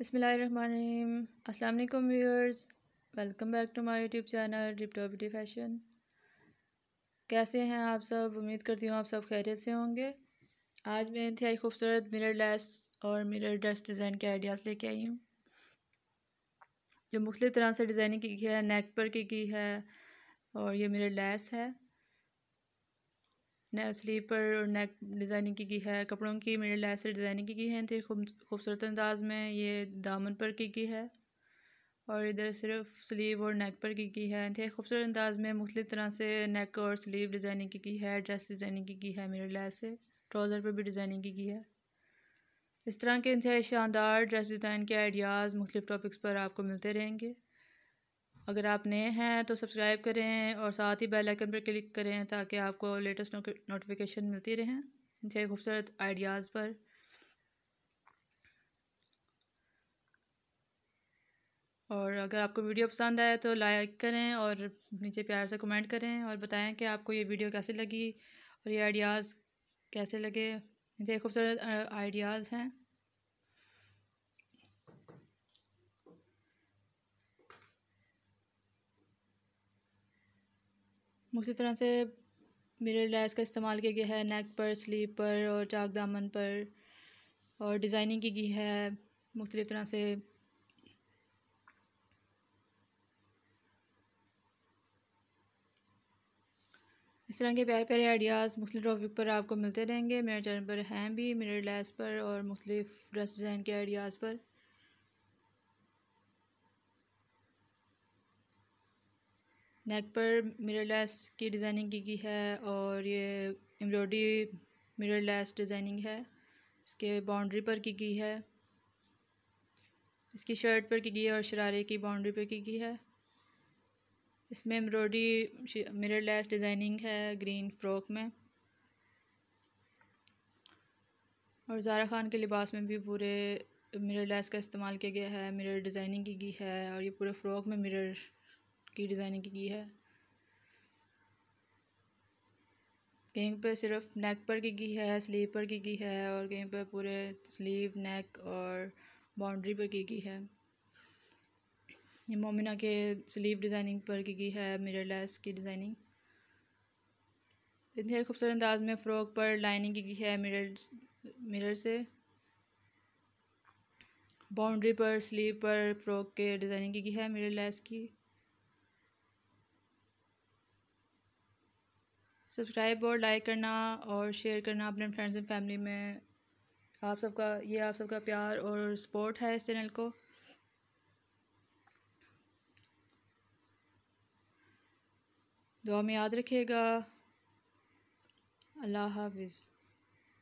बसमीम असलम viewers welcome back to my YouTube channel डिप्टो ब्यूटी फैशन कैसे हैं आप सब उम्मीद करती हूँ आप सब खैरियत से होंगे आज मैं इंतहाई खूबसूरत मिरर लेस और मिरर ड्रेस डिज़ाइन के आइडियाज़ लेके आई हूँ जो मुख्तु तरह से डिज़ाइनिंग की है नेक पर की, की है और ये मिरर लेस है ने स्लीव पर और नेक डिज़ाइनिंग की गई है कपड़ों की मेरे लैस से डिज़ाइनिंग की गई है इतनी खूबसूरत अंदाज में ये दामन पर की गई है और इधर सिर्फ स्लीव और नेक पर की गई है इतने खूबसूरत अंदाज में मुख्तलिफ़ तरह से नेक और स्लीव डिज़ाइनिंग की गई है ड्रेस डिज़ाइनिंग की गई है मेरे लैस से ट्राउज़र पर भी डिज़ाइनिंग की गई है इस तरह के इंतहाई शानदार ड्रेस डिज़ाइन के आइडियाज़ मुख्तलिफ़ टॉपिक्स पर आपको मिलते रहेंगे अगर आप नए हैं तो सब्सक्राइब करें और साथ ही बेल आइकन पर क्लिक करें ताकि आपको लेटेस्ट नोटिफिकेशन मिलती रहें इनके खूबसूरत आइडियाज़ पर और अगर आपको वीडियो पसंद आए तो लाइक करें और नीचे प्यार से कमेंट करें और बताएं कि आपको ये वीडियो कैसे लगी और ये आइडियाज़ कैसे लगे इनके खूबसूरत आइडियाज़ हैं मुख्तु तरह से मिरर लैस का इस्तेमाल किया गया है नेक पर स्लीप पर और चाक दामन पर और डिज़ाइनिंग की गई है मुख्तलिफ़ तरह से इस तरह के प्यारे प्यारे आइडियाज़ मुख्तु टॉपिक पर आपको मिलते रहेंगे मेरे चैनल पर हैं भी मेरे लैस पर और मुख्तलिफ़ ड्रेस डिज़ाइन के आइडियाज़ पर नेक पर मिरर लेस की डिज़ाइनिंग की गई है और ये एम्ब्रॉयडरी मिरर लेस डिज़ाइनिंग है इसके बाउंड्री पर की गई है इसकी शर्ट पर की गई है और शरारे की बाउंड्री पर की गई है इसमें एम्ब्रॉयडरी मिरर लेस डिज़ाइनिंग है ग्रीन फ्रॉक में और ज़ारा ख़ान के लिबास में भी पूरे मिरर लेस का इस्तेमाल किया गया है मिरर डिज़ाइनिंग की गई है और ये पूरे फ्रॉक में मिरर की डिज़ाइनिंग की, की है कहीं पर सिर्फ नेक पर की की है स्लीव पर की की है और कहीं पर पूरे स्लीव नेक और बाउंड्री पर की की है ये मोमिना के स्लीव डिज़ाइनिंग पर की की है मिररलेस लेस की डिज़ाइनिंग इतने खूबसूरत अंदाज में फ़्रॉक पर लाइनिंग की, की है मिरर मिरर से बाउंड्री पर स्लीव पर फ़्रॉक के डिज़ाइनिंग की, की है मिररलेस की सब्सक्राइब और लाइक करना और शेयर करना अपने फ्रेंड्स एंड फैमिली में आप सबका ये आप सबका प्यार और सपोर्ट है इस चैनल को दुआ में याद रखिएगा अल्लाह हाफिज़